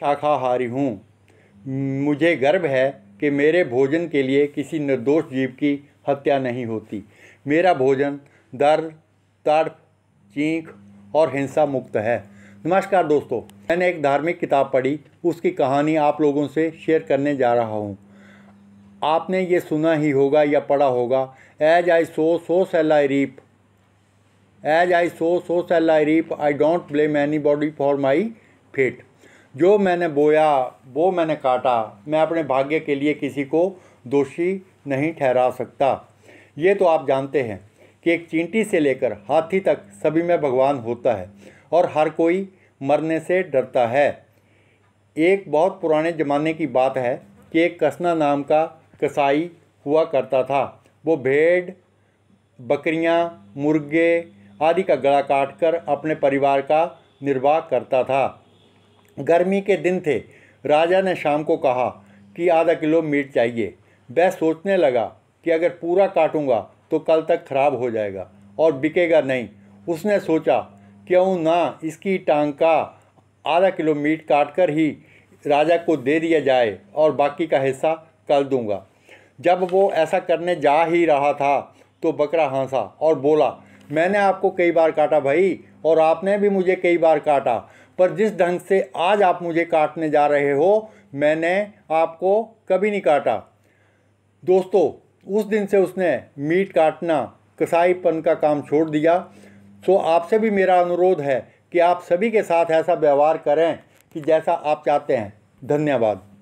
शाकाहारी हूँ मुझे गर्व है कि मेरे भोजन के लिए किसी निर्दोष जीव की हत्या नहीं होती मेरा भोजन दर्द तड़प चीख और हिंसा मुक्त है नमस्कार दोस्तों मैंने एक धार्मिक किताब पढ़ी उसकी कहानी आप लोगों से शेयर करने जा रहा हूँ आपने ये सुना ही होगा या पढ़ा होगा as I sow so shall I reap as I sow so shall I reap I don't blame anybody for my fate जो मैंने बोया वो मैंने काटा मैं अपने भाग्य के लिए किसी को दोषी नहीं ठहरा सकता ये तो आप जानते हैं कि एक चींटी से लेकर हाथी तक सभी में भगवान होता है और हर कोई मरने से डरता है एक बहुत पुराने ज़माने की बात है कि एक कसना नाम का कसाई हुआ करता था वो भेड़ बकरियां, मुर्गे आदि का गला काट कर अपने परिवार का निर्वाह करता था गर्मी के दिन थे राजा ने शाम को कहा कि आधा किलो मीट चाहिए वह सोचने लगा कि अगर पूरा काटूंगा तो कल तक खराब हो जाएगा और बिकेगा नहीं उसने सोचा क्यों ना इसकी टांग का आधा किलो मीट काट कर ही राजा को दे दिया जाए और बाकी का हिस्सा कल दूंगा जब वो ऐसा करने जा ही रहा था तो बकरा हंसा और बोला मैंने आपको कई बार काटा भाई और आपने भी मुझे कई बार काटा पर जिस ढंग से आज आप मुझे काटने जा रहे हो मैंने आपको कभी नहीं काटा दोस्तों उस दिन से उसने मीट काटना कसाईपन का काम छोड़ दिया सो तो आपसे भी मेरा अनुरोध है कि आप सभी के साथ ऐसा व्यवहार करें कि जैसा आप चाहते हैं धन्यवाद